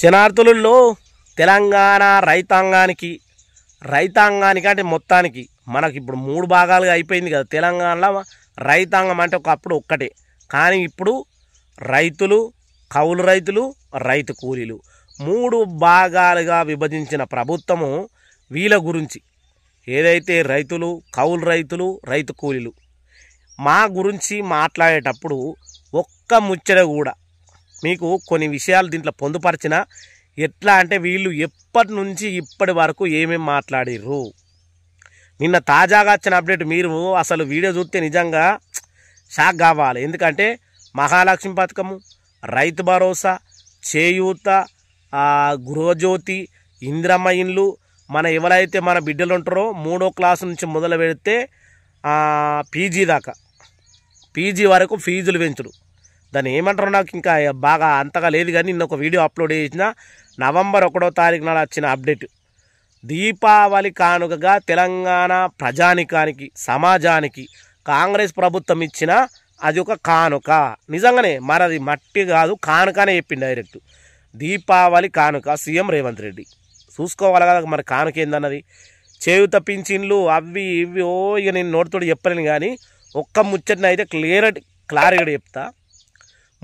శనార్థులలో తెలంగాణ రైతాంగానికి రైతాంగానికి అంటే మొత్తానికి మనకి ఇప్పుడు మూడు భాగాలుగా అయిపోయింది కదా తెలంగాణలో రైతాంగం అంటే ఒకప్పుడు ఒక్కటే కానీ ఇప్పుడు రైతులు కౌలు రైతులు రైతు కూలీలు మూడు భాగాలుగా విభజించిన ప్రభుత్వము వీళ్ళ గురించి ఏదైతే రైతులు కౌలు రైతులు రైతు కూలీలు మా గురించి మాట్లాడేటప్పుడు ఒక్క ముచ్చట కూడా మీకు కొన్ని విషయాలు దీంట్లో పొందుపరిచిన ఎట్లా అంటే వీళ్ళు ఎప్పటి నుంచి ఇప్పటి వరకు ఏమేమి మాట్లాడిర్రు నిన్న తాజాగా వచ్చిన అప్డేట్ మీరు అసలు వీడియో చూస్తే నిజంగా షాక్ కావాలి ఎందుకంటే మహాలక్ష్మి పథకము రైతు భరోసా చేయూత గృహజ్యోతి ఇంద్రమ్మ ఇండ్లు మన ఎవరైతే మన బిడ్డలు ఉంటారో మూడో క్లాస్ నుంచి మొదలు పెడితే పీజీ దాకా పీజీ వరకు ఫీజులు పెంచుడు దాన్ని ఏమంటారు నాకు ఇంకా బాగా అంతగా లేదు కానీ నిన్న ఒక వీడియో అప్లోడ్ చేసిన నవంబర్ ఒకటో తారీఖు నాడు వచ్చిన అప్డేట్ దీపావళి కానుకగా తెలంగాణ ప్రజానికానికి సమాజానికి కాంగ్రెస్ ప్రభుత్వం ఇచ్చిన అది ఒక కానుక నిజంగానే మరది మట్టి కాదు కానుకనే చెప్పింది డైరెక్ట్ దీపావళి కానుక సీఎం రేవంత్ రెడ్డి చూసుకోవాలి కదా మరి కానుక ఏందన్నది చేయుత పింఛన్లు అవి ఇవి ఓ ఇక నేను నోటితో చెప్పలేను కానీ ఒక్క ముచ్చటిని అయితే క్లియర్ క్లారిటీ చెప్తా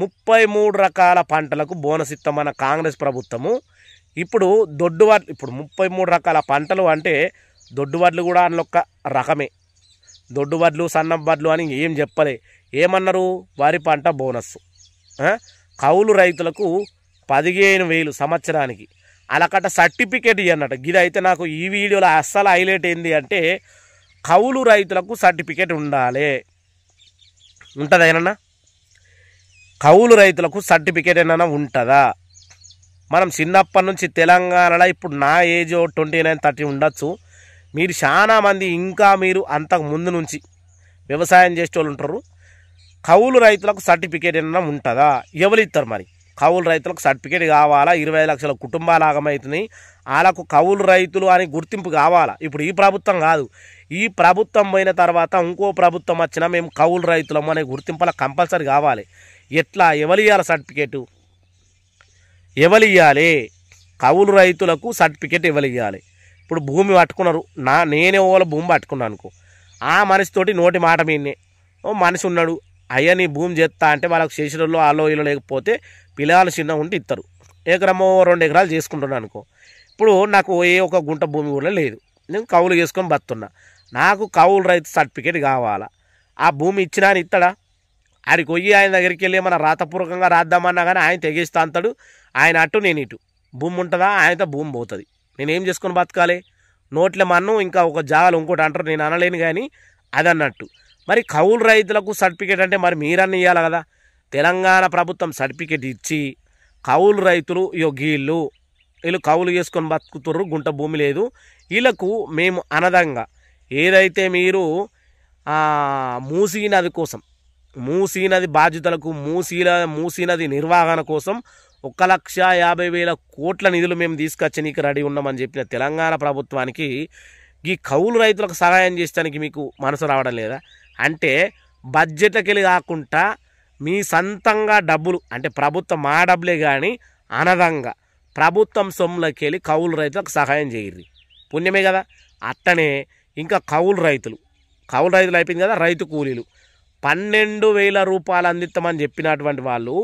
ముప్పై మూడు రకాల పంటలకు బోనస్ ఇస్తామన్న కాంగ్రెస్ ప్రభుత్వము ఇప్పుడు దొడ్డు వడ్లు ఇప్పుడు ముప్పై మూడు రకాల పంటలు అంటే దొడ్డు వడ్లు కూడా ఒక రకమే దొడ్డు వడ్లు సన్న వడ్లు అని ఏం చెప్పలే ఏమన్నారు వరి పంట బోనస్ కౌలు రైతులకు పదిహేను వేలు సంవత్సరానికి అలాకట సర్టిఫికేట్ ఇవ్వన్నట ఇది అయితే నాకు ఈ వీడియోలో అస్సలు హైలైట్ ఏంది అంటే కౌలు రైతులకు సర్టిఫికేట్ ఉండాలి ఉంటుంది ఏనన్నా కౌలు రైతులకు సర్టిఫికేట్ ఏమైనా ఉంటుందా మనం చిన్నప్పటి నుంచి తెలంగాణలో ఇప్పుడు నా ఏజ్ ట్వంటీ నైన్ థర్టీ ఉండొచ్చు మీరు చాలామంది ఇంకా మీరు అంతకు ముందు నుంచి వ్యవసాయం చేసే వాళ్ళు ఉంటారు కౌలు రైతులకు సర్టిఫికేట్ ఏమైనా ఉంటుందా ఎవరు ఇస్తారు మరి కౌలు రైతులకు సర్టిఫికేట్ కావాలా ఇరవై లక్షల కుటుంబాలు ఆగమవుతున్నాయి వాళ్ళకు కౌలు రైతులు అని గుర్తింపు కావాలా ఇప్పుడు ఈ ప్రభుత్వం కాదు ఈ ప్రభుత్వం పోయిన తర్వాత ఇంకో ప్రభుత్వం వచ్చినా మేము కౌలు రైతులము అనే గుర్తింపుల కంపల్సరీ కావాలి ఎట్లా ఎవలియాల సర్టిఫికేటు ఎవలియాలి కవులు రైతులకు సర్టిఫికేట్ ఇవ్వలియాలి ఇప్పుడు భూమి పట్టుకున్నారు నా నేనే ఓల భూమి పట్టుకున్నాను అనుకో ఆ మనిషితోటి నోటి మాట మీనే ఓ మనిషి ఉన్నాడు అయ్యా నీ భూమి చేస్తా అంటే వాళ్ళకు చేసేటోళ్ళు ఆలో ఇల్లు లేకపోతే పిల్లలు చిన్న ఉంటే ఇస్తారు ఎకరమో రెండు ఎకరాలు చేసుకుంటున్నాను అనుకో ఇప్పుడు నాకు ఏ ఒక గుంట భూమి కూడా లేదు నేను కవులు చేసుకొని బతున్నా నాకు కవులు రైతు సర్టిఫికేట్ కావాలా ఆ భూమి ఇచ్చినా ఇస్తాడా అది పోయి ఆయన దగ్గరికి వెళ్ళి ఏమన్నా రాతపూర్వకంగా రాద్దామన్నా కానీ ఆయన తెగేస్తా అంతాడు ఆయన అటు నేను ఇటు భూమి ఉంటుందా ఆయనతో భూమి పోతుంది నేనేం చేసుకొని బతకాలి నోట్ల మన్ను ఇంకా ఒక జాగాలు ఇంకోటి అంటారు నేను అనలేను కానీ అది అన్నట్టు మరి కౌలు రైతులకు సర్టిఫికేట్ అంటే మరి మీరన్న ఇవ్వాలి కదా తెలంగాణ ప్రభుత్వం సర్టిఫికేట్ ఇచ్చి కౌలు రైతులు యోగీళ్ళు వీళ్ళు కౌలు చేసుకొని బతుకుతుర్రు గుంట భూమి లేదు వీళ్ళకు మేము అనదంగా ఏదైతే మీరు మూసిగినది కోసం మూసీ నది బాధ్యతలకు మూసీల మూసీ నది నిర్వహణ కోసం ఒక లక్ష యాభై వేల కోట్ల నిధులు మేము నీకు రెడీ ఉన్నామని చెప్పిన తెలంగాణ ప్రభుత్వానికి ఈ కౌలు రైతులకు సహాయం చేయడానికి మీకు మనసు రావడం లేదా అంటే బడ్జెట్లకెళ్ళి కాకుండా మీ సొంతంగా డబ్బులు అంటే ప్రభుత్వం మా డబ్బులే కానీ అనదంగా ప్రభుత్వం సొమ్ములకెళ్ళి కౌలు రైతులకు సహాయం చేయరు పుణ్యమే కదా అట్టనే ఇంకా కౌలు రైతులు కౌలు రైతులు అయిపోయింది కదా రైతు కూలీలు పన్నెండు వేల రూపాయలు అందిస్తామని చెప్పినటువంటి వాళ్ళు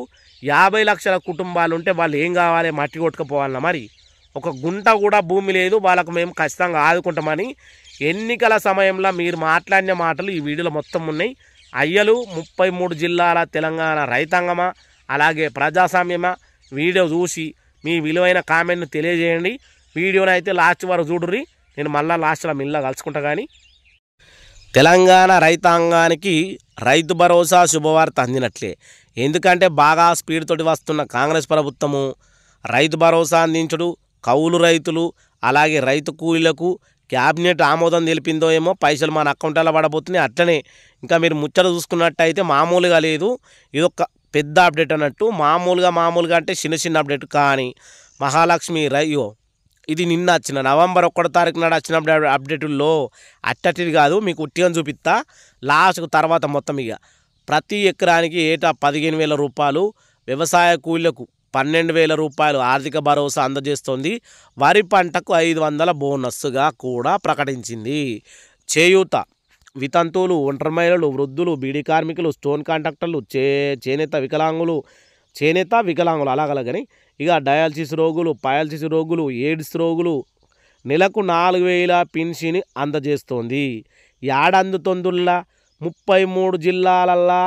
యాభై లక్షల కుటుంబాలు ఉంటే వాళ్ళు ఏం కావాలి మట్టి కొట్టుకుపోవాలన్నా మరి ఒక గుంట కూడా భూమి లేదు వాళ్ళకు మేము ఖచ్చితంగా ఆదుకుంటామని ఎన్నికల సమయంలో మీరు మాట్లాడిన మాటలు ఈ వీడియోలో మొత్తం ఉన్నాయి అయ్యలు ముప్పై మూడు జిల్లాల తెలంగాణ రైతాంగమా అలాగే ప్రజాస్వామ్యమా వీడియో చూసి మీ విలువైన కామెంట్ను తెలియజేయండి వీడియోని అయితే లాస్ట్ వరకు చూడుర్రి నేను మళ్ళీ లాస్ట్లో మిల్లా కలుసుకుంటా కానీ తెలంగాణ రైతాంగానికి రైతు భరోసా శుభవార్త అందినట్లే ఎందుకంటే బాగా స్పీడ్ తోటి వస్తున్న కాంగ్రెస్ ప్రభుత్వము రైతు భరోసా అందించడు కౌలు రైతులు అలాగే రైతు కూలీలకు క్యాబినెట్ ఆమోదం తెలిపిందో ఏమో పైసలు మన అకౌంట్లో పడబోతున్నాయి అట్లనే ఇంకా మీరు ముచ్చట చూసుకున్నట్టయితే మామూలుగా లేదు ఇది ఒక పెద్ద అప్డేట్ అన్నట్టు మామూలుగా మామూలుగా అంటే చిన్న చిన్న అప్డేట్ కానీ మహాలక్ష్మి రయ్యో ఇది నిన్న వచ్చిన నవంబర్ ఒకటో తారీఖు నాడు వచ్చిన అప్డేటుల్లో అట్టటిది కాదు మీకు ఉట్టిగా చూపిస్తా లాస్ట్కు తర్వాత మొత్తం ఇక ప్రతి ఎకరానికి ఏటా పదిహేను వేల రూపాయలు వ్యవసాయ కూలీలకు పన్నెండు వేల రూపాయలు ఆర్థిక భరోసా అందజేస్తోంది వరి పంటకు ఐదు వందల బోనస్గా కూడా ప్రకటించింది చేయూత వితంతువులు ఒంటరి మహిళలు వృద్ధులు బీడీ కార్మికులు స్టోన్ కాంట్రాక్టర్లు చే చేనేత వికలాంగులు చేనేత వికలాంగులు అలాగలగని ఇక డయాలసిస్ రోగులు పయాలసిస్ రోగులు ఎయిడ్స్ రోగులు నెలకు నాలుగు వేల పెన్షన్ అందజేస్తోంది ఏడందుతుందుల్లా ముప్పై మూడు జిల్లాలల్లా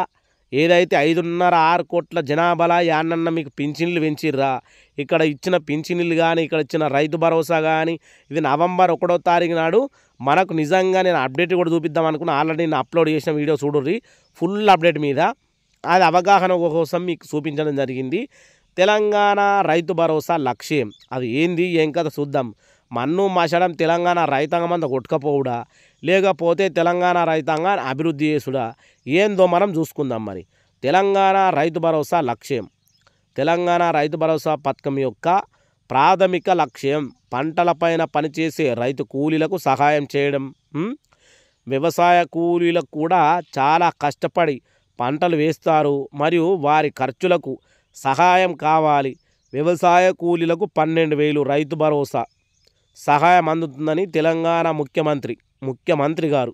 ఏదైతే ఐదున్నర ఆరు కోట్ల జనాభాలా యాన్నన్న మీకు పింఛన్లు పెంచిర్రా ఇక్కడ ఇచ్చిన పింఛన్లు కానీ ఇక్కడ ఇచ్చిన రైతు భరోసా కానీ ఇది నవంబర్ ఒకటో తారీఖు నాడు మనకు నిజంగా నేను అప్డేట్ కూడా చూపిద్దాం అనుకున్నా ఆల్రెడీ నేను అప్లోడ్ చేసిన వీడియో చూడుర్రి ఫుల్ అప్డేట్ మీద అది అవగాహన కోసం మీకు చూపించడం జరిగింది తెలంగాణ రైతు భరోసా లక్ష్యం అది ఏంది ఏం కథ చూద్దాం మన్ను మసడం తెలంగాణ రైతాంగం అంతా కొట్టుకపోవుడా లేకపోతే తెలంగాణ రైతాంగాన్ని అభివృద్ధి చేసుడా ఏందో మనం చూసుకుందాం మరి తెలంగాణ రైతు భరోసా లక్ష్యం తెలంగాణ రైతు భరోసా పథకం యొక్క ప్రాథమిక లక్ష్యం పంటలపైన పనిచేసే రైతు కూలీలకు సహాయం చేయడం వ్యవసాయ కూలీలకు కూడా చాలా కష్టపడి పంటలు వేస్తారు మరియు వారి ఖర్చులకు సహాయం కావాలి వ్యవసాయ కూలీలకు పన్నెండు వేలు రైతు భరోసా సహాయం అందుతుందని తెలంగాణ ముఖ్యమంత్రి ముఖ్యమంత్రి గారు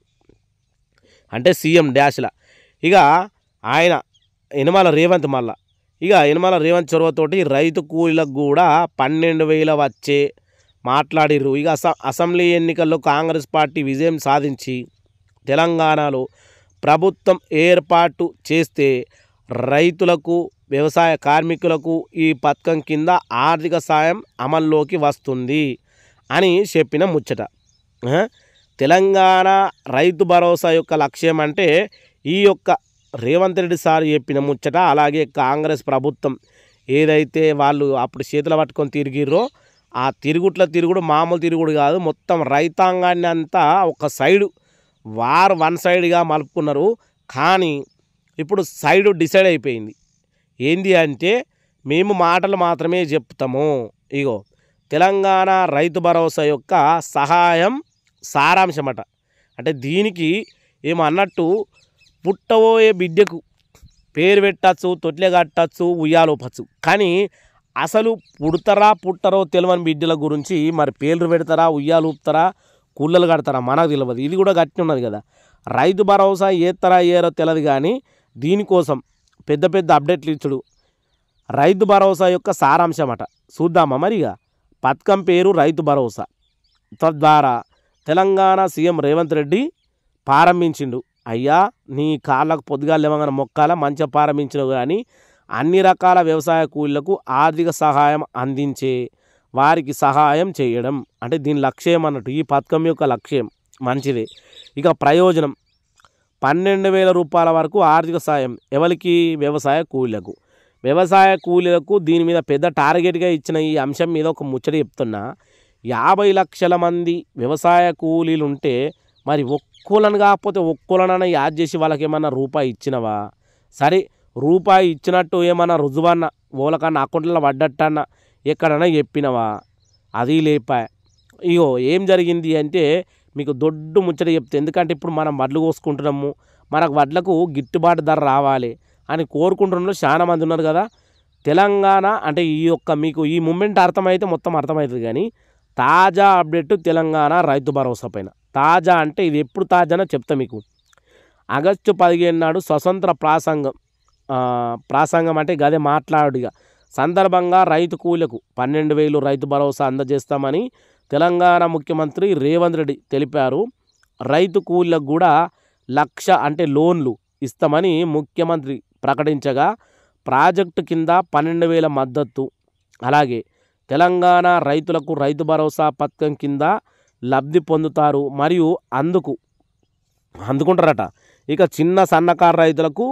అంటే సీఎం డాష్ల ఇక ఆయన ఎనమాల రేవంత్ మళ్ళా ఇక ఎనమాల రేవంత్ చొరవతోటి రైతు కూలీలకు కూడా పన్నెండు వేల వచ్చే మాట్లాడిర్రు ఇక అసెంబ్లీ ఎన్నికల్లో కాంగ్రెస్ పార్టీ విజయం సాధించి తెలంగాణలో ప్రభుత్వం ఏర్పాటు చేస్తే రైతులకు వ్యవసాయ కార్మికులకు ఈ పథకం కింద ఆర్థిక సాయం అమల్లోకి వస్తుంది అని చెప్పిన ముచ్చట తెలంగాణ రైతు భరోసా యొక్క లక్ష్యం అంటే ఈ యొక్క రేవంత్ రెడ్డి సార్ చెప్పిన ముచ్చట అలాగే కాంగ్రెస్ ప్రభుత్వం ఏదైతే వాళ్ళు అప్పుడు చేతులు పట్టుకొని తిరిగిర్రో ఆ తిరుగుట్ల తిరుగుడు మామూలు తిరుగుడు కాదు మొత్తం రైతాంగాన్ని అంతా ఒక సైడు వారు వన్ సైడ్గా మలుపుకున్నారు కానీ ఇప్పుడు సైడు డిసైడ్ అయిపోయింది ఏంది అంటే మేము మాటలు మాత్రమే చెప్తాము ఇగో తెలంగాణ రైతు భరోసా యొక్క సహాయం సారాంశమట అంటే దీనికి ఏమన్నట్టు పుట్టబోయే బిడ్డకు పేరు పెట్టచ్చు తొట్లే కట్టచ్చు ఉయ్యాలోపచ్చు కానీ అసలు పుడతారా పుట్టరో తెలియని బిడ్డల గురించి మరి పేర్లు పెడతారా ఉయ్యాలు ఊపుతారా కూళ్ళలు కడతారా మనకు తెలియదు ఇది కూడా గట్టి ఉన్నది కదా రైతు భరోసా ఏత్తరా ఏరో తెలియదు కానీ దీనికోసం పెద్ద పెద్ద అప్డేట్లు ఇచ్చుడు రైతు భరోసా యొక్క సారాంశం అట చూద్దామా మరిగా పథకం పేరు రైతు భరోసా తద్వారా తెలంగాణ సీఎం రేవంత్ రెడ్డి ప్రారంభించిండు అయ్యా నీ కాళ్ళకు పొద్దుగా లేవగానే మొక్కాల మంచిగా ప్రారంభించినవు కానీ అన్ని రకాల వ్యవసాయ కూలీలకు ఆర్థిక సహాయం అందించే వారికి సహాయం చేయడం అంటే దీని లక్ష్యం అన్నట్టు ఈ పథకం యొక్క లక్ష్యం మంచిది ఇక ప్రయోజనం పన్నెండు వేల రూపాయల వరకు ఆర్థిక సాయం ఎవరికి వ్యవసాయ కూలీలకు వ్యవసాయ కూలీలకు దీని మీద పెద్ద టార్గెట్గా ఇచ్చిన ఈ అంశం మీద ఒక ముచ్చట చెప్తున్నా యాభై లక్షల మంది వ్యవసాయ కూలీలు ఉంటే మరి ఒక్కోలను కాకపోతే ఒక్కోలనైనా యాద్ చేసి వాళ్ళకి ఏమన్నా రూపాయి ఇచ్చినవా సరే రూపాయి ఇచ్చినట్టు ఏమన్నా రుజువన్న ఓలకన్నా అకౌంట్లో పడ్డట్టన్న ఎక్కడన్నా చెప్పినవా అది లేపా ఇగో ఏం జరిగింది అంటే మీకు దొడ్డు ముచ్చట చెప్తే ఎందుకంటే ఇప్పుడు మనం వడ్లు కోసుకుంటున్నాము మనకు వడ్లకు గిట్టుబాటు ధర రావాలి అని కోరుకుంటున్న చాలా మంది ఉన్నారు కదా తెలంగాణ అంటే ఈ యొక్క మీకు ఈ మూమెంట్ అర్థమైతే మొత్తం అర్థమవుతుంది కానీ తాజా అప్డేట్ తెలంగాణ రైతు భరోసా పైన తాజా అంటే ఇది ఎప్పుడు తాజానో చెప్తా మీకు ఆగస్టు పదిహేను నాడు స్వతంత్ర ప్రాసంగం ప్రాసంగం అంటే గదే మాట్లాడుగా సందర్భంగా రైతు కూలకు పన్నెండు వేలు రైతు భరోసా అందజేస్తామని తెలంగాణ ముఖ్యమంత్రి రేవంత్ రెడ్డి తెలిపారు రైతు కూలకు కూడా లక్ష అంటే లోన్లు ఇస్తామని ముఖ్యమంత్రి ప్రకటించగా ప్రాజెక్టు కింద పన్నెండు వేల మద్దతు అలాగే తెలంగాణ రైతులకు రైతు భరోసా పథకం కింద లబ్ధి పొందుతారు మరియు అందుకు అందుకుంటారట ఇక చిన్న సన్నకారు రైతులకు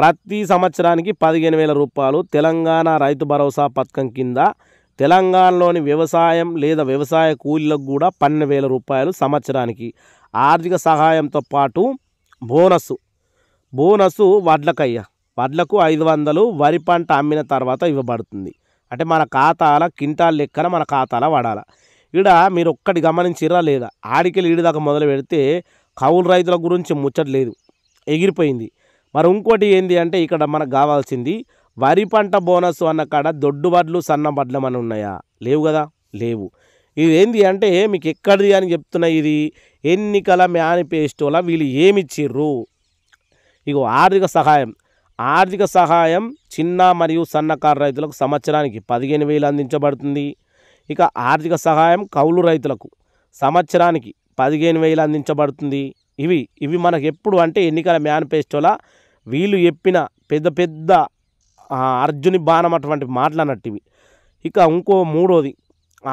ప్రతి సంవత్సరానికి పదిహేను వేల రూపాయలు తెలంగాణ రైతు భరోసా పథకం కింద తెలంగాణలోని వ్యవసాయం లేదా వ్యవసాయ కూలీలకు కూడా పన్నెండు వేల రూపాయలు సంవత్సరానికి ఆర్థిక సహాయంతో పాటు బోనస్సు బోనస్సు వడ్లకయ్య వడ్లకు ఐదు వందలు వరి పంట అమ్మిన తర్వాత ఇవ్వబడుతుంది అంటే మన ఖాతాల కింటాల లెక్కన మన ఖాతాల వాడాలి ఇక్కడ మీరు ఒక్కటి గమనించిరా లేదా ఆడికెళ్ళి ఈడిదాకా మొదలు పెడితే కౌలు రైతుల గురించి ముచ్చట్లేదు ఎగిరిపోయింది మరి ఇంకోటి ఏంది అంటే ఇక్కడ మనకు కావాల్సింది వరి పంట బోనస్ అన్న కాడ దొడ్డు వడ్లు సన్న బడ్లు అని ఉన్నాయా లేవు కదా లేవు ఇది ఏంది అంటే మీకు ఎక్కడిది అని చెప్తున్నా ఇది ఎన్నికల మేనిఫెస్టోలా వీళ్ళు ఏమిచ్చిర్రు ఇగో ఆర్థిక సహాయం ఆర్థిక సహాయం చిన్న మరియు సన్నకారు రైతులకు సంవత్సరానికి పదిహేను వేలు అందించబడుతుంది ఇక ఆర్థిక సహాయం కౌలు రైతులకు సంవత్సరానికి పదిహేను వేలు అందించబడుతుంది ఇవి ఇవి మనకు ఎప్పుడు అంటే ఎన్నికల మేనిఫెస్టోలా వీళ్ళు చెప్పిన పెద్ద పెద్ద అర్జుని బాణం అటువంటి మాటలన్నట్టివి ఇక ఇంకో మూడోది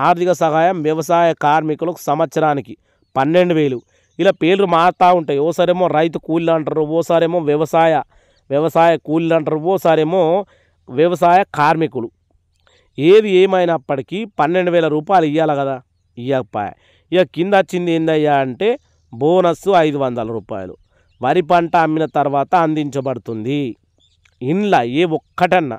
ఆర్థిక సహాయం వ్యవసాయ కార్మికులకు సంవత్సరానికి పన్నెండు వేలు ఇలా పేర్లు మారుతూ ఉంటాయి ఓసారేమో రైతు కూలీలు అంటారు ఓసారేమో వ్యవసాయ వ్యవసాయ కూలీలు అంటారు ఓసారేమో వ్యవసాయ కార్మికులు ఏది ఏమైనప్పటికీ పన్నెండు వేల రూపాయలు ఇవ్వాలి కదా ఇవ్వకపోయా ఇక కింద వచ్చింది ఏందయ్యా అంటే బోనస్ ఐదు వందల రూపాయలు వరి పంట అమ్మిన తర్వాత అందించబడుతుంది ఇండ్ల ఏ ఒక్కటన్నా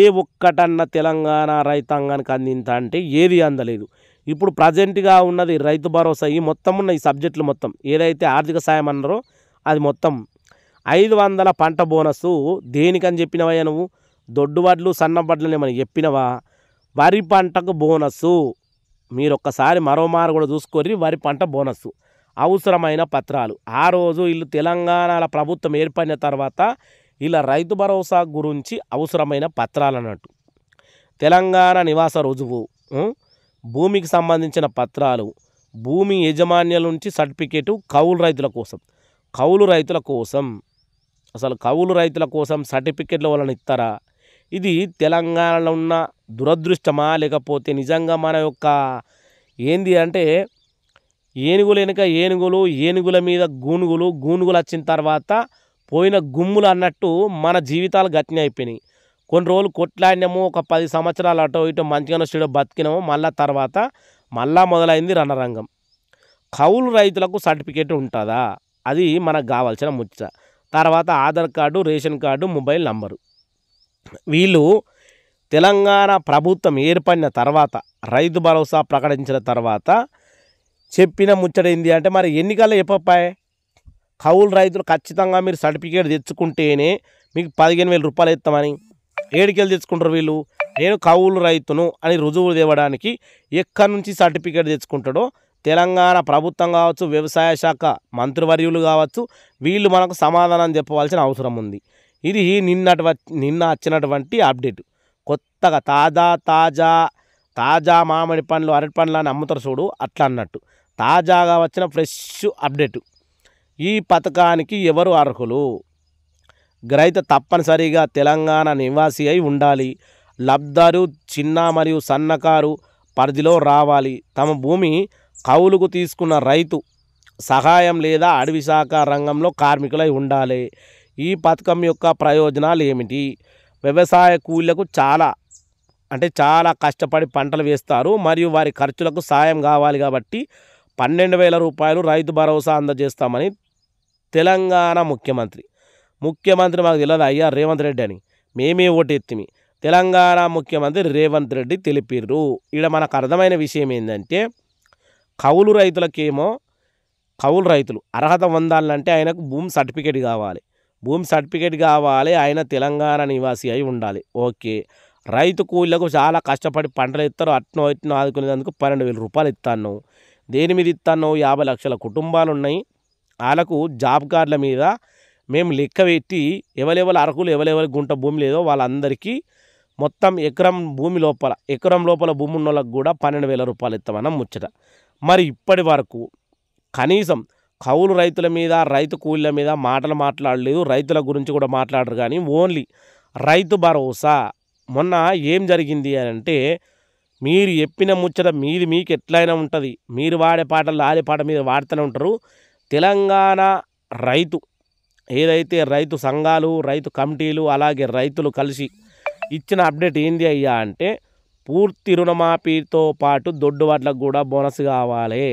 ఏ ఒక్కటన్నా తెలంగాణ రైతాంగానికి అందింత అంటే ఏది అందలేదు ఇప్పుడు ప్రజెంట్గా ఉన్నది రైతు భరోసా ఈ మొత్తం ఉన్న ఈ సబ్జెక్టులు మొత్తం ఏదైతే ఆర్థిక సాయం అన్నారో అది మొత్తం ఐదు వందల పంట బోనస్సు దేనికని చెప్పినవయ్యా నువ్వు దొడ్డు వడ్లు సన్న వడ్లని మనం చెప్పినవా వరి పంటకు బోనస్సు మీరు ఒక్కసారి మరో మారు కూడా చూసుకొని వరి పంట బోనస్సు అవసరమైన పత్రాలు ఆ రోజు వీళ్ళు తెలంగాణ ప్రభుత్వం ఏర్పడిన తర్వాత ఇలా రైతు భరోసా గురించి అవసరమైన పత్రాలు అన్నట్టు తెలంగాణ నివాస రుజువు భూమికి సంబంధించిన పత్రాలు భూమి యజమాన్యాల నుంచి సర్టిఫికేటు కౌలు రైతుల కోసం కౌలు రైతుల కోసం అసలు కవులు రైతుల కోసం సర్టిఫికెట్లు వాళ్ళని ఇస్తారా ఇది తెలంగాణలో ఉన్న దురదృష్టమా లేకపోతే నిజంగా మన యొక్క ఏంది అంటే ఏనుగులు వెనుక ఏనుగులు ఏనుగుల మీద గూనుగులు గూనుగులు వచ్చిన తర్వాత పోయిన గుమ్ములు అన్నట్టు మన జీవితాలు గట్టిన అయిపోయినాయి కొన్ని రోజులు కొట్లాడినాము ఒక పది సంవత్సరాలు అటో ఇటో మంచిగానే స్టూడియో బతికినాము మళ్ళా తర్వాత మళ్ళా మొదలైంది రణరంగం కౌలు రైతులకు సర్టిఫికేట్ ఉంటుందా అది మనకు కావాల్సిన ముచ్చ తర్వాత Aadhaar card ration card mobile number వీళ్ళు తెలంగాణ ప్రభుత్వం ఏర్పడిన తర్వాత రైతు భరోసా ప్రకటించిన తర్వాత చెప్పిన ముచ్చడైంది అంటే మరి ఎన్నికల్లో చెప్పపాయే కౌలు రైతులు ఖచ్చితంగా మీరు సర్టిఫికేట్ తెచ్చుకుంటేనే మీకు పదిహేను వేల రూపాయలు ఇస్తామని ఏడికెళ్ళి తెచ్చుకుంటారు వీళ్ళు నేను కౌలు రైతును అని రుజువు తేవడానికి ఎక్కడి నుంచి సర్టిఫికేట్ తెచ్చుకుంటాడో తెలంగాణ ప్రభుత్వం కావచ్చు వ్యవసాయ శాఖ మంత్రివర్యులు కావచ్చు వీళ్ళు మనకు సమాధానం చెప్పవలసిన అవసరం ఉంది ఇది నిన్నటి నిన్న వచ్చినటువంటి అప్డేట్ కొత్తగా తాజా తాజా తాజా మామిడి పండ్లు అరటి పండ్లు అని అమ్ముతారు చూడు అట్లా అన్నట్టు తాజాగా వచ్చిన ఫ్రెష్ అప్డేట్ ఈ పథకానికి ఎవరు అర్హులు గ్రహిత తప్పనిసరిగా తెలంగాణ నివాసి అయి ఉండాలి లబ్ధారు చిన్న మరియు సన్నకారు పరిధిలో రావాలి తమ భూమి కౌలుకు తీసుకున్న రైతు సహాయం లేదా అడవి శాఖ రంగంలో కార్మికులై ఉండాలి ఈ పథకం యొక్క ప్రయోజనాలు ఏమిటి వ్యవసాయ కూలీలకు చాలా అంటే చాలా కష్టపడి పంటలు వేస్తారు మరియు వారి ఖర్చులకు సాయం కావాలి కాబట్టి పన్నెండు వేల రూపాయలు రైతు భరోసా అందజేస్తామని తెలంగాణ ముఖ్యమంత్రి ముఖ్యమంత్రి మాకు తెలియదు అయ్యా రేవంత్ రెడ్డి అని మేమే ఓటెత్తిమి తెలంగాణ ముఖ్యమంత్రి రేవంత్ రెడ్డి తెలిపిర్రు ఇక్కడ మనకు అర్థమైన విషయం ఏంటంటే కౌలు రైతులకేమో కౌలు రైతులు అర్హత పొందాలంటే ఆయనకు భూమి సర్టిఫికేట్ కావాలి భూమి సర్టిఫికేట్ కావాలి ఆయన తెలంగాణ నివాసి అయి ఉండాలి ఓకే రైతు కూలీలకు చాలా కష్టపడి పంటలు ఇస్తారు అట్నో ఇట్నో ఆదుకునేందుకు పన్నెండు వేల రూపాయలు ఇస్తాను దేని మీద ఇస్తాను యాభై లక్షల కుటుంబాలు ఉన్నాయి వాళ్ళకు జాబ్ కార్డుల మీద మేము లెక్క పెట్టి ఎవరెవరి అరకులు ఎవరెవరి గుంట భూమి లేదో వాళ్ళందరికీ మొత్తం ఎకరం భూమి లోపల ఎకరం లోపల భూమి వాళ్ళకు కూడా పన్నెండు వేల రూపాయలు ఇస్తామన్న ముచ్చట మరి ఇప్పటి వరకు కనీసం కౌలు రైతుల మీద రైతు కూలీల మీద మాటలు మాట్లాడలేదు రైతుల గురించి కూడా మాట్లాడరు కానీ ఓన్లీ రైతు భరోసా మొన్న ఏం జరిగింది అని అంటే మీరు చెప్పిన ముచ్చట మీది మీకు ఎట్లయినా ఉంటుంది మీరు వాడే పాటలు ఆడే పాట మీద వాడుతూనే ఉంటారు తెలంగాణ రైతు ఏదైతే రైతు సంఘాలు రైతు కమిటీలు అలాగే రైతులు కలిసి ఇచ్చిన అప్డేట్ ఏంది అయ్యా అంటే పూర్తి రుణమాఫీతో పాటు దొడ్డు వడ్లకు కూడా బోనస్ కావాలి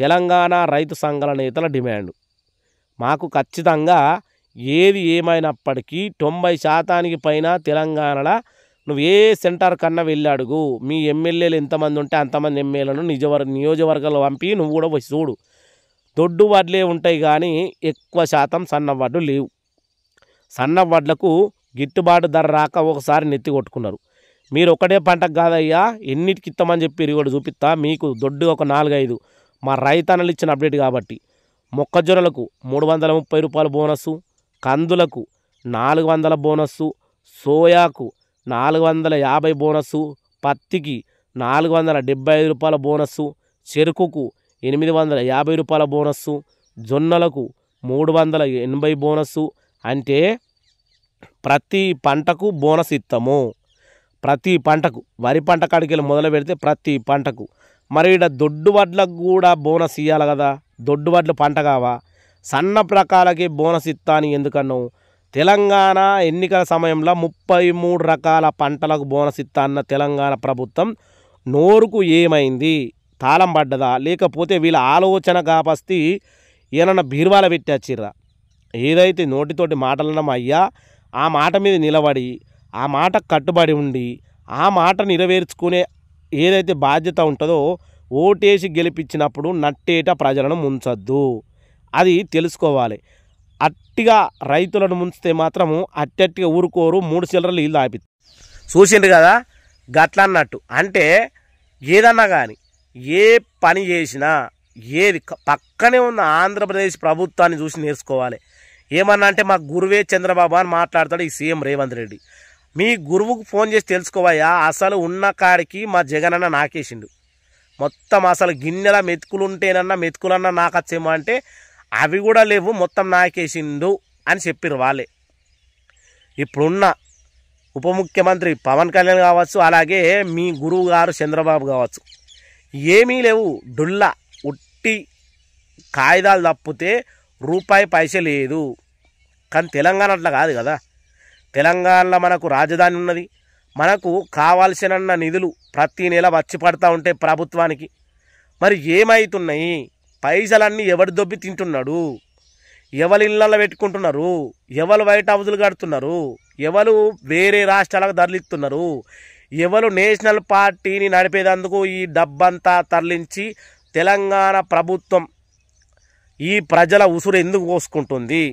తెలంగాణ రైతు సంఘాల నేతల డిమాండ్ మాకు ఖచ్చితంగా ఏది ఏమైనప్పటికీ తొంభై శాతానికి పైన తెలంగాణలో నువ్వు ఏ సెంటర్ కన్నా వెళ్ళి అడుగు మీ ఎమ్మెల్యేలు ఎంతమంది ఉంటే అంతమంది ఎమ్మెల్యేలను నిజవర్ నియోజకవర్గాలు పంపి నువ్వు కూడా వచ్చి చూడు దొడ్డు వడ్లే ఉంటాయి కానీ ఎక్కువ శాతం సన్న వడ్లు లేవు సన్న వడ్లకు గిట్టుబాటు ధర రాక ఒకసారి నెత్తి కొట్టుకున్నారు మీరు ఒకటే పంటకు కాదయ్యా ఎన్నిటికి ఇస్తామని చెప్పి కూడా చూపిస్తా మీకు దొడ్డు ఒక నాలుగైదు మా రైతన్నలు ఇచ్చిన అప్డేట్ కాబట్టి మొక్కజొన్నలకు మూడు వందల ముప్పై రూపాయల బోనస్సు కందులకు నాలుగు వందల బోనస్సు సోయాకు నాలుగు వందల యాభై బోనస్సు పత్తికి నాలుగు వందల డెబ్బై ఐదు రూపాయల బోనస్సు చెరుకుకు ఎనిమిది వందల యాభై రూపాయల బోనస్సు జొన్నలకు మూడు వందల ఎనభై బోనస్సు అంటే ప్రతి పంటకు బోనస్ ఇస్తాము ప్రతి పంటకు వరి పంట కాడికి మొదలు పెడితే ప్రతి పంటకు మరి ఇక్కడ దొడ్డు వడ్లకు కూడా బోనస్ ఇవ్వాలి కదా దొడ్డు వడ్లు పంట కావా సన్న రకాలకి బోనస్ ఇస్తా అని ఎందుకన్నావు తెలంగాణ ఎన్నికల సమయంలో ముప్పై మూడు రకాల పంటలకు బోనస్ ఇస్తా అన్న తెలంగాణ ప్రభుత్వం నోరుకు ఏమైంది తాళం పడ్డదా లేకపోతే వీళ్ళ ఆలోచన కాపస్తి ఈయన బీరువాల పెట్టాచిర్రా ఏదైతే నోటితోటి మాటలనం అయ్యా ఆ మాట మీద నిలబడి ఆ మాట కట్టుబడి ఉండి ఆ మాట నెరవేర్చుకునే ఏదైతే బాధ్యత ఉంటుందో ఓటేసి గెలిపించినప్పుడు నట్టేట ప్రజలను ముంచద్దు అది తెలుసుకోవాలి అట్టిగా రైతులను ముంచితే మాత్రము అట్టట్టిగా ఊరుకోరు మూడు చిల్లరలు ఇల్లు ఆపి చూసిండు కదా గట్ల అన్నట్టు అంటే ఏదన్నా కానీ ఏ పని చేసినా ఏది పక్కనే ఉన్న ఆంధ్రప్రదేశ్ ప్రభుత్వాన్ని చూసి నేర్చుకోవాలి ఏమన్నా అంటే మా గురువే చంద్రబాబు అని మాట్లాడతాడు ఈ సీఎం రేవంత్ రెడ్డి మీ గురువుకు ఫోన్ చేసి తెలుసుకోవయ్యా అసలు ఉన్న కాడికి మా జగనన్న నాకేసిండు మొత్తం అసలు గిన్నెల మెతుకులు ఉంటేనన్నా మెతుకులన్నా నాకు వచ్చేమో అంటే అవి కూడా లేవు మొత్తం నాకేసిండు అని చెప్పిరు వాళ్ళే ఇప్పుడున్న ఉప ముఖ్యమంత్రి పవన్ కళ్యాణ్ కావచ్చు అలాగే మీ గురువు గారు చంద్రబాబు కావచ్చు ఏమీ లేవు డుల్లా ఉట్టి కాగితాలు తప్పితే రూపాయి పైస లేదు కానీ తెలంగాణ అట్లా కాదు కదా తెలంగాణలో మనకు రాజధాని ఉన్నది మనకు కావాల్సినన్న నిధులు ప్రతి నెల వచ్చి పడతా ఉంటే ప్రభుత్వానికి మరి ఏమవుతున్నాయి పైసలన్నీ ఎవడు దొబ్బి తింటున్నాడు ఎవరి ఇళ్ళల్లో పెట్టుకుంటున్నారు ఎవరు వైట్ హౌజులు కడుతున్నారు ఎవరు వేరే రాష్ట్రాలకు తరలిస్తున్నారు ఎవరు నేషనల్ పార్టీని నడిపేదందుకు ఈ డబ్బంతా తరలించి తెలంగాణ ప్రభుత్వం ఈ ప్రజల ఉసురు ఎందుకు పోసుకుంటుంది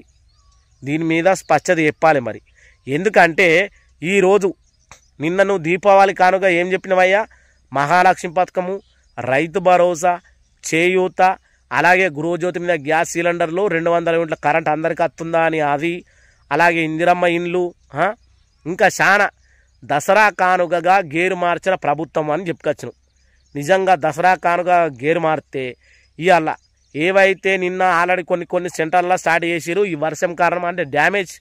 దీని మీద స్పష్టత చెప్పాలి మరి ఎందుకంటే ఈరోజు నిన్న నువ్వు దీపావళి కానుగా ఏం చెప్పినవయ్యా మహాలక్ష్మి పథకము రైతు భరోసా చేయూత అలాగే గృహజ్యోతి మీద గ్యాస్ సిలిండర్లు రెండు వందల యూనిట్ల కరెంట్ అందరికీ వస్తుందా అని అది అలాగే ఇందిరమ్మ ఇండ్లు ఇంకా చాలా దసరా కానుగగా గేరు మార్చిన ప్రభుత్వం అని చెప్పుకొచ్చును నిజంగా దసరా కానుక గేరు మారితే ఇవాళ ఏవైతే నిన్న ఆల్రెడీ కొన్ని కొన్ని సెంటర్లో స్టార్ట్ చేసారు ఈ వర్షం కారణం అంటే డ్యామేజ్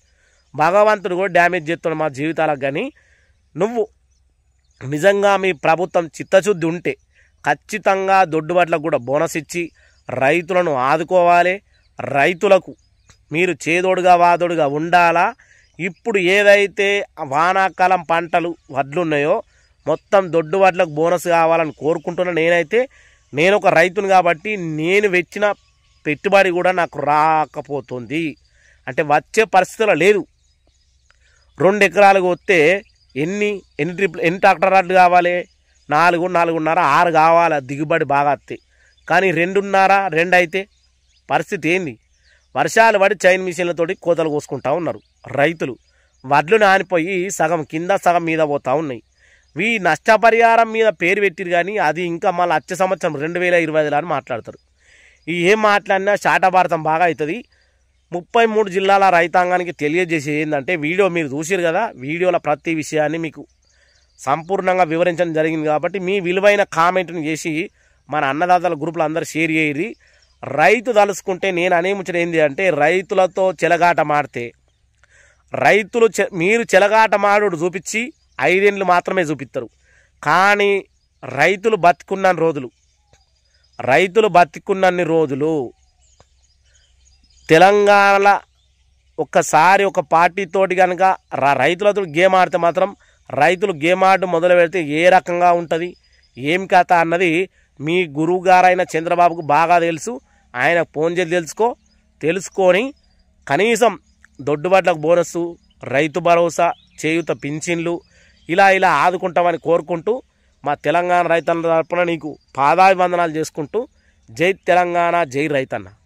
భగవంతుడు కూడా డ్యామేజ్ చేస్తున్నాడు మా జీవితాలకు కానీ నువ్వు నిజంగా మీ ప్రభుత్వం చిత్తశుద్ధి ఉంటే ఖచ్చితంగా దొడ్డుబాట్లకు కూడా బోనస్ ఇచ్చి రైతులను ఆదుకోవాలి రైతులకు మీరు చేదోడుగా వాదోడుగా ఉండాలా ఇప్పుడు ఏదైతే వానాకాలం పంటలు వడ్లు ఉన్నాయో మొత్తం దొడ్డు వడ్లకు బోనస్ కావాలని కోరుకుంటున్నా నేనైతే నేను ఒక రైతును కాబట్టి నేను వెచ్చిన పెట్టుబడి కూడా నాకు రాకపోతుంది అంటే వచ్చే పరిస్థితుల్లో లేదు రెండు ఎకరాలకు వస్తే ఎన్ని ఎన్ని ట్రిప్లు ఎన్ని ట్రాక్టర్ రాడ్లు కావాలి నాలుగు నాలుగున్నర ఆరు కావాలి దిగుబడి బాగా వస్తాయి కానీ రెండున్నర రెండు అయితే పరిస్థితి ఏంది వర్షాలు పడి చైన్ మిషన్లతో కోతలు కోసుకుంటూ ఉన్నారు రైతులు వడ్లు నానిపోయి సగం కింద సగం మీద పోతూ ఉన్నాయి వీ నష్టపరిహారం మీద పేరు పెట్టిరు కానీ అది ఇంకా మళ్ళీ వచ్చే సంవత్సరం రెండు వేల ఇరవై ఐదులో అని మాట్లాడతారు ఈ ఏం మాట్లాడినా శాట బాగా అవుతుంది ముప్పై మూడు జిల్లాల రైతాంగానికి తెలియజేసి ఏంటంటే వీడియో మీరు చూసిరు కదా వీడియోల ప్రతి విషయాన్ని మీకు సంపూర్ణంగా వివరించడం జరిగింది కాబట్టి మీ విలువైన కామెంట్ని చేసి మన అన్నదాతల గ్రూపులు అందరూ షేర్ చేయరు రైతు తలుసుకుంటే నేను అనేముచ్చిన ఏంటి అంటే రైతులతో చెలగాట మాడితే రైతులు మీరు చెలగాట మాడు చూపించి ఐదేండ్లు మాత్రమే చూపిస్తారు కానీ రైతులు బతుకున్న రోజులు రైతులు బతుకున్నన్ని రోజులు తెలంగాణ ఒక్కసారి ఒక పార్టీతోటి కనుక రైతులతో గేమ్ ఆడితే మాత్రం రైతులు గేమ్ ఆడడం మొదలు పెడితే ఏ రకంగా ఉంటుంది ఏం కథ అన్నది మీ గురువు గారైన చంద్రబాబుకు బాగా తెలుసు ఆయన ఫోన్ చేసి తెలుసుకో తెలుసుకొని కనీసం దొడ్డుబడ్లకు బోనస్సు రైతు భరోసా చేయుత పింఛన్లు ఇలా ఇలా ఆదుకుంటామని కోరుకుంటూ మా తెలంగాణ రైతన్న తరపున నీకు పాదాభివందనాలు చేసుకుంటూ జై తెలంగాణ జై రైతన్న